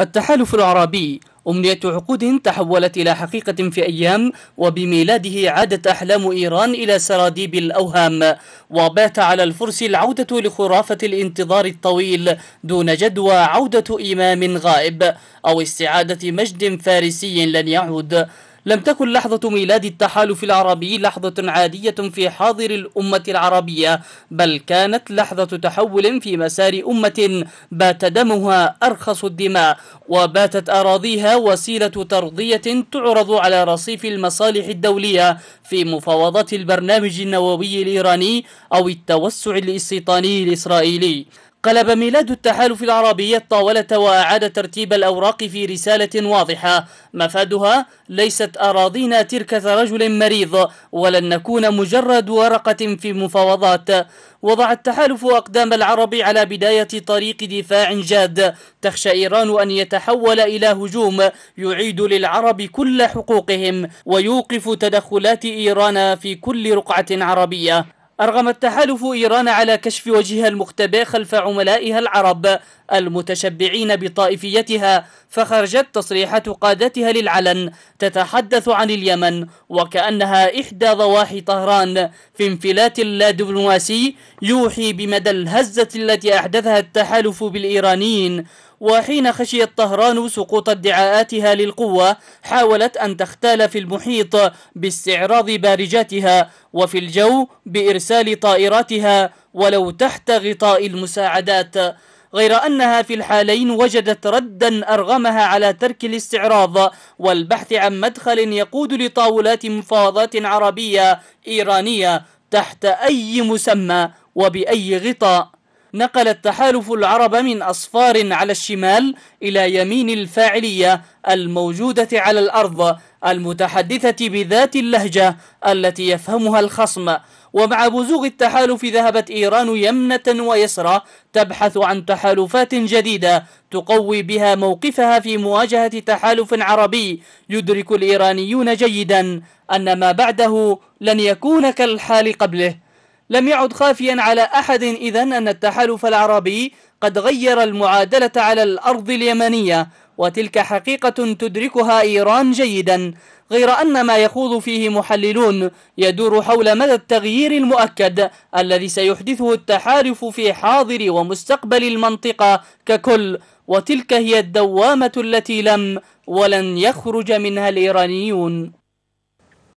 التحالف العربي أمنية عقود تحولت إلى حقيقة في أيام وبميلاده عادت أحلام إيران إلى سراديب الأوهام وبات على الفرس العودة لخرافة الانتظار الطويل دون جدوى عودة إمام غائب أو استعادة مجد فارسي لن يعود لم تكن لحظة ميلاد التحالف العربي لحظة عادية في حاضر الأمة العربية بل كانت لحظة تحول في مسار أمة بات دمها أرخص الدماء وباتت أراضيها وسيلة ترضية تعرض على رصيف المصالح الدولية في مفاوضات البرنامج النووي الإيراني أو التوسع الاستيطاني الإسرائيلي قلب ميلاد التحالف العربي الطاولة وأعاد ترتيب الأوراق في رسالة واضحة مفادها ليست أراضينا تركة رجل مريض ولن نكون مجرد ورقة في مفاوضات وضع التحالف أقدام العرب على بداية طريق دفاع جاد تخشى إيران أن يتحول إلى هجوم يعيد للعرب كل حقوقهم ويوقف تدخلات إيران في كل رقعة عربية أرغم التحالف إيران على كشف وجهها المختبئ خلف عملائها العرب المتشبعين بطائفيتها فخرجت تصريحات قادتها للعلن تتحدث عن اليمن وكأنها إحدى ضواحي طهران في انفلات لا دبلوماسي يوحي بمدى الهزة التي أحدثها التحالف بالإيرانيين وحين خشيت طهران سقوط ادعاءاتها للقوة حاولت أن تختال في المحيط باستعراض بارجاتها وفي الجو بإرسال طائراتها ولو تحت غطاء المساعدات غير أنها في الحالين وجدت ردا أرغمها على ترك الاستعراض والبحث عن مدخل يقود لطاولات مفاوضات عربية إيرانية تحت أي مسمى وبأي غطاء نقل التحالف العرب من أصفار على الشمال إلى يمين الفاعلية الموجودة على الأرض المتحدثة بذات اللهجة التي يفهمها الخصم ومع بزوغ التحالف ذهبت إيران يمنة ويسرى تبحث عن تحالفات جديدة تقوي بها موقفها في مواجهة تحالف عربي يدرك الإيرانيون جيدا أن ما بعده لن يكون كالحال قبله لم يعد خافيا على أحد إذا أن التحالف العربي قد غير المعادلة على الأرض اليمنية وتلك حقيقة تدركها إيران جيدا غير أن ما يخوض فيه محللون يدور حول مدى التغيير المؤكد الذي سيحدثه التحالف في حاضر ومستقبل المنطقة ككل وتلك هي الدوامة التي لم ولن يخرج منها الإيرانيون